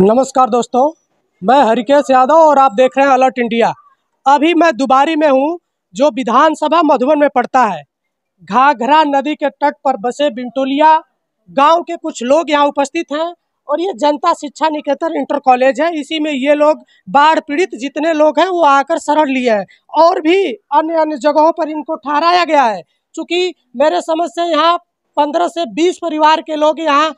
नमस्कार दोस्तों मैं हरिकेश यादव और आप देख रहे हैं अलर्ट इंडिया अभी मैं दुबारी में हूँ जो विधानसभा मधुबन में पड़ता है घाघरा नदी के तट पर बसे बिंटोलिया गांव के कुछ लोग यहाँ उपस्थित हैं और ये जनता शिक्षा निकेतन इंटर कॉलेज है इसी में ये लोग बाढ़ पीड़ित जितने लोग हैं वो आकर शरण लिए हैं और भी अन्य अन्य जगहों पर इनको ठहराया गया है चूँकि मेरे समझ से यहाँ पंद्रह से बीस परिवार के लोग यहाँ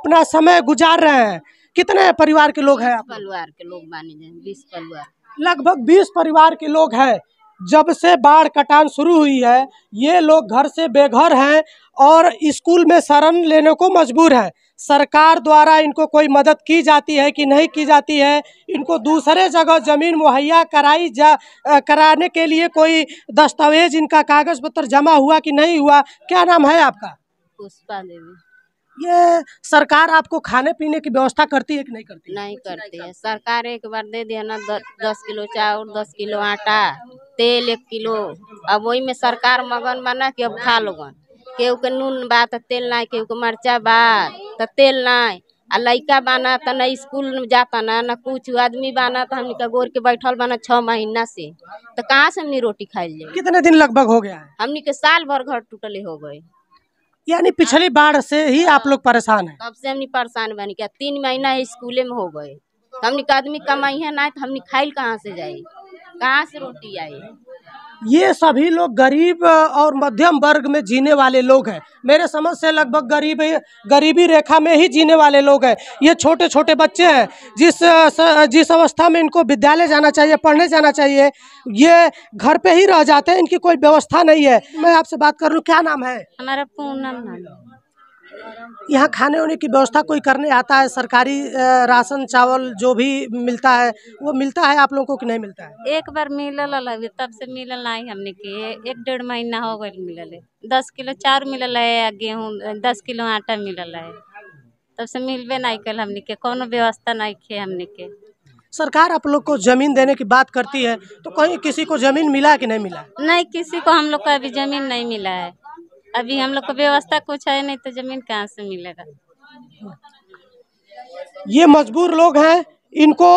अपना समय गुजार रहे हैं कितने परिवार के लोग हैं आप परिवार के लोग लगभग बीस परिवार के लोग हैं जब से बाढ़ कटान शुरू हुई है ये लोग घर से बेघर हैं और स्कूल में शरण लेने को मजबूर हैं सरकार द्वारा इनको कोई मदद की जाती है कि नहीं की जाती है इनको दूसरे जगह ज़मीन मुहैया कराई जा कराने के लिए कोई दस्तावेज इनका कागज़ पत्र जमा हुआ कि नहीं हुआ क्या नाम है आपका पुष्पा देवी ये सरकार आपको खाने पीने की व्यवस्था करती है कि नहीं करती नहीं करती है सरकार एक बार दे दिया ना दस किलो चावल दस किलो आटा तेल एक किलो अब वही में सरकार मगन बना कि अब खा लोगन केहू के नून बा तो तेल ना केहू के मर्चा बा तो तेल ना आ लड़का बाना तो न स्कूल जाता ना न कुछ आदमी बाना तो हमने गोर के बैठल बना छः महीना से तो कहाँ से हमने रोटी खाई कितने दिन लगभग हो गया हमने के साल भर घर टूटले हो गए यानी पिछली बाढ़ से ही हाँ। आप लोग परेशान हैं तब से हमने परेशान बन गया तीन महीना स्कूल में हो गए हमने आदमी कमाई है ना तो हमने खाइल कहाँ से जाए कहाँ से रोटी आई ये सभी लोग गरीब और मध्यम वर्ग में जीने वाले लोग हैं मेरे समझ से लगभग गरीब गरीबी रेखा में ही जीने वाले लोग हैं ये छोटे छोटे बच्चे हैं जिस जिस अवस्था में इनको विद्यालय जाना चाहिए पढ़ने जाना चाहिए ये घर पे ही रह जाते हैं इनकी कोई व्यवस्था नहीं है मैं आपसे बात कर लूँ क्या नाम है हमारा पूनम यहाँ खाने वाने की व्यवस्था कोई करने आता है सरकारी राशन चावल जो भी मिलता है वो मिलता है आप लोगों को कि नहीं मिलता है एक बार मिलल अलग तब से मिलल नहीं हमने के एक डेढ़ महीना हो गए मिलल है दस किलो चार मिलल है गेहूँ दस किलो आटा मिलल है तब से मिलबे नहीं कल हमने के कोनो व्यवस्था नहीं किए हमने के सरकार आप लोग को जमीन देने की बात करती है तो कहीं किसी को जमीन मिला कि नहीं मिला नहीं किसी को हम लोग का अभी जमीन नहीं मिला है अभी हम लोग को व्यवस्था कुछ है नहीं तो जमीन कहाँ से मिलेगा ये मजबूर लोग हैं इनको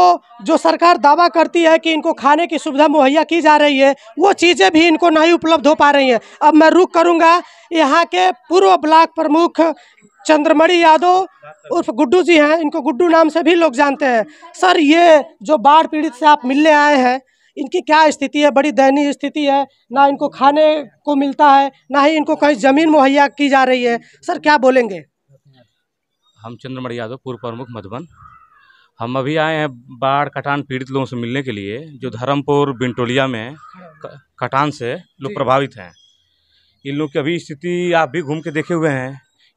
जो सरकार दावा करती है कि इनको खाने की सुविधा मुहैया की जा रही है वो चीज़ें भी इनको नहीं उपलब्ध हो पा रही हैं अब मैं रुक करूँगा यहाँ के पूर्व ब्लॉक प्रमुख चंद्रमणि यादव उर्फ गुड्डू जी हैं इनको गुड्डू नाम से भी लोग जानते हैं सर ये जो बाढ़ पीड़ित से आप मिलने आए हैं इनकी क्या स्थिति है बड़ी दयनीय स्थिति है ना इनको खाने को मिलता है ना ही इनको कहीं ज़मीन मुहैया की जा रही है सर क्या बोलेंगे हम चंद्रमण यादव पूर्व प्रमुख मधुबन हम अभी आए हैं बाढ़ कटान पीड़ित लोगों से मिलने के लिए जो धर्मपुर बिंटोलिया में कटान से लोग प्रभावित हैं इन लोग की अभी स्थिति आप भी घूम के देखे हुए हैं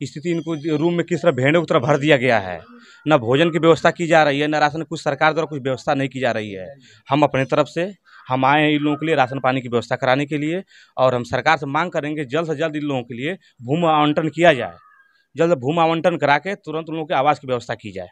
स्थिति इनको रूम में किस तरह भेड़ों की तरह भर दिया गया है ना भोजन की व्यवस्था की जा रही है ना राशन कुछ सरकार द्वारा कुछ व्यवस्था नहीं की जा रही है हम अपने तरफ से हम आए हैं इन लोगों के लिए राशन पानी की व्यवस्था कराने के लिए और हम सरकार से मांग करेंगे जल्द से जल्द इन लोगों के लिए भूमि आवंटन किया जाए जल्द भूमि आवंटन करा के तुरंत उन लोगों के आवास की व्यवस्था की जाए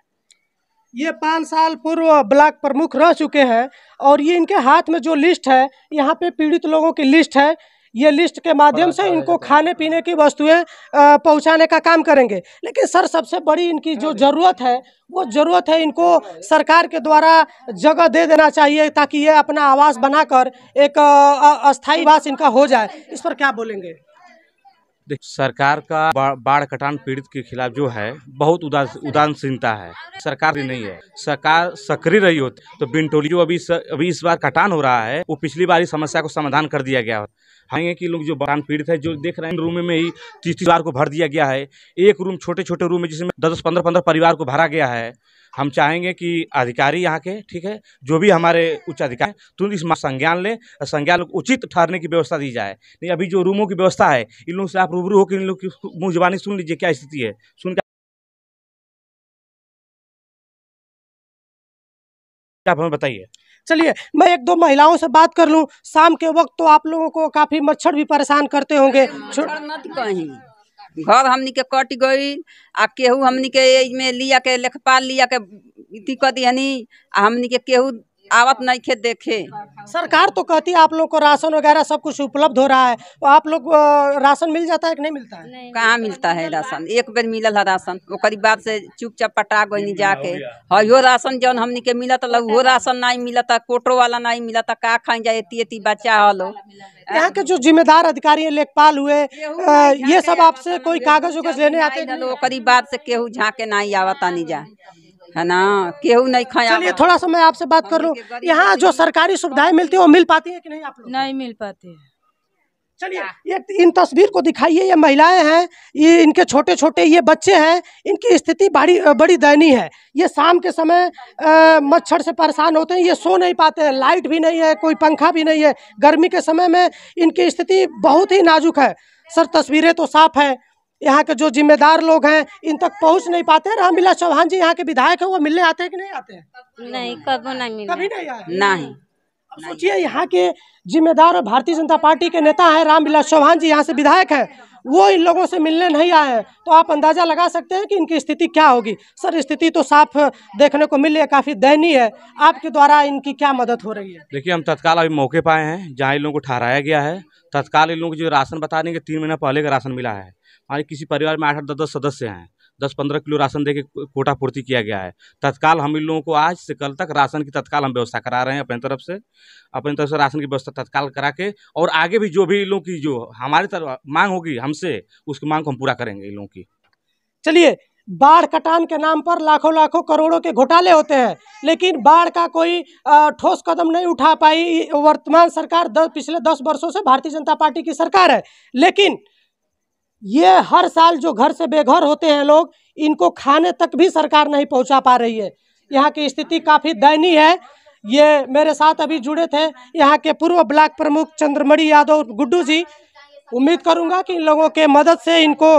ये पाँच साल पूर्व ब्लॉक प्रमुख रह चुके हैं और ये इनके हाथ में जो लिस्ट है यहाँ पे पीड़ित लोगों की लिस्ट है ये लिस्ट के माध्यम से अच्छा इनको खाने पीने की वस्तुएं पहुंचाने का काम करेंगे लेकिन सर सबसे बड़ी इनकी जो हाँ। ज़रूरत है वो ज़रूरत है इनको सरकार के द्वारा जगह दे देना चाहिए ताकि ये अपना आवास बनाकर एक अस्थायी वास इनका हो जाए इस पर क्या बोलेंगे सरकार का बाढ़ कटान पीड़ित के खिलाफ जो है बहुत उदास उदासीनता है सरकार नहीं है सरकार सक्रिय रही होती तो बिनटोली जो अभी स, अभी इस बार कटान हो रहा है वो पिछली बार समस्या को समाधान कर दिया गया हाँ, ये कि लोग जो बाढ़ पीड़ित है जो देख रहे हैं रूम में ही तीस तीस बार को भर दिया गया है एक रूम छोटे छोटे रूम है जिसमें दस पंद्रह पंद्रह परिवार को भरा गया है हम चाहेंगे कि अधिकारी यहाँ के ठीक है जो भी हमारे उच्च अधिकारी तुरंत इस संज्ञान लें संज्ञान संज्ञान उचित ठहरने की व्यवस्था दी जाए नहीं अभी जो रूमों की व्यवस्था है इन लोगों से आप रूबरू होकर इन लोग की मुँह जबानी सुन लीजिए क्या स्थिति है सुनकर आप हमें बताइए चलिए मैं एक दो महिलाओं से बात कर लूं शाम के वक्त तो आप लोगों को काफ़ी मच्छर भी परेशान करते होंगे घर हमनी के कट गई आ केहू हमनी के लिया के लेखपाल लिया के दी क आ हमनी के केहू आवत नहीं खे देखे सरकार तो कहती है आप लोग को राशन वगैरह सब कुछ उपलब्ध हो रहा है तो आप लोग राशन मिल जाता है कि नहीं मिलता है कहाँ मिलता है राशन एक बेर मिलल है राशन ओकरी बाद से चुपचाप पटा गई जाके हयो हाँ, राशन जौन हमने के मिलत वो राशन नहीं मिलत कोटो वाला नहीं मिलत का खाई जाए एती एती बच्चा हलो यहाँ के जो जिम्मेदार अधिकारी लेखपाल हुए ये सब आपसे कोई कागज उगज लेने आते ओकरी बाद से केहू झाके नहीं आवा नहीं जा है ना केहू नहीं खाया चलिए थोड़ा मैं आपसे बात कर लूँ यहाँ जो सरकारी सुविधाएं मिलती है वो मिल पाती है कि नहीं आप लोग नहीं मिल पाती है चलिए ये इन तस्वीर को दिखाइए ये महिलाएं हैं ये इनके छोटे छोटे ये बच्चे हैं इनकी स्थिति बड़ी बड़ी दयनीय है ये शाम के समय मच्छर से परेशान होते हैं ये सो नहीं पाते हैं लाइट भी नहीं है कोई पंखा भी नहीं है गर्मी के समय में इनकी स्थिति बहुत ही नाजुक है सर तस्वीरें तो साफ है यहाँ के जो जिम्मेदार लोग हैं इन तक पहुँच नहीं पाते रामविलास चौहान जी यहाँ के विधायक है वो मिलने आते हैं कि नहीं आते हैं नहीं कभी नहीं कभी नहीं आए नहीं सोचिए यहाँ के जिम्मेदार और भारतीय जनता पार्टी के नेता हैं रामविलास चौहान जी यहाँ से विधायक हैं वो इन लोगों से मिलने नहीं आए हैं तो आप अंदाज़ा लगा सकते हैं कि इनकी स्थिति क्या होगी सर स्थिति तो साफ देखने को मिली है काफ़ी दयनीय है आपके द्वारा इनकी क्या मदद हो रही है देखिए हम तत्काल अभी मौके पर आए हैं जहाँ इन लोगों को ठहराया गया है तत्काल इन लोगों को जो राशन बता देंगे तीन महीना पहले का राशन मिला है हमारे किसी परिवार में आठ आठ दस दस सदस्य हैं दस पंद्रह किलो राशन दे के कोटा पूर्ति किया गया है तत्काल हम इन लोगों को आज से कल तक राशन की तत्काल हम व्यवस्था करा रहे हैं अपनी तरफ से अपनी तरफ से राशन की व्यवस्था तत्काल करा के और आगे भी जो भी इन लोगों की जो हमारी तरफ मांग होगी हमसे उसकी मांग को हम पूरा करेंगे इन लोगों की चलिए बाढ़ कटान के नाम पर लाखों लाखों करोड़ों के घोटाले होते हैं लेकिन बाढ़ का कोई ठोस कदम नहीं उठा पाई वर्तमान सरकार दस पिछले दस वर्षों से भारतीय जनता पार्टी की सरकार है लेकिन ये हर साल जो घर से बेघर होते हैं लोग इनको खाने तक भी सरकार नहीं पहुंचा पा रही है यहाँ की स्थिति काफ़ी दयनीय है ये मेरे साथ अभी जुड़े थे यहाँ के पूर्व ब्लॉक प्रमुख चंद्रमणि यादव गुड्डू जी उम्मीद करूंगा कि इन लोगों के मदद से इनको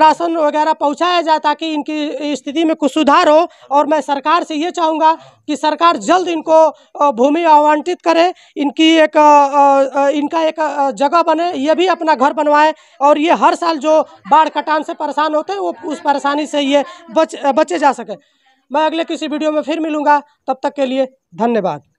राशन वगैरह पहुंचाया जाए ताकि इनकी स्थिति में कुछ सुधार हो और मैं सरकार से ये चाहूँगा कि सरकार जल्द इनको भूमि आवंटित करे इनकी एक इनका एक जगह बने ये भी अपना घर बनवाए और ये हर साल जो बाढ़ कटान से परेशान होते हैं वो उस परेशानी से ये बच बचे जा सके मैं अगले किसी वीडियो में फिर मिलूँगा तब तक के लिए धन्यवाद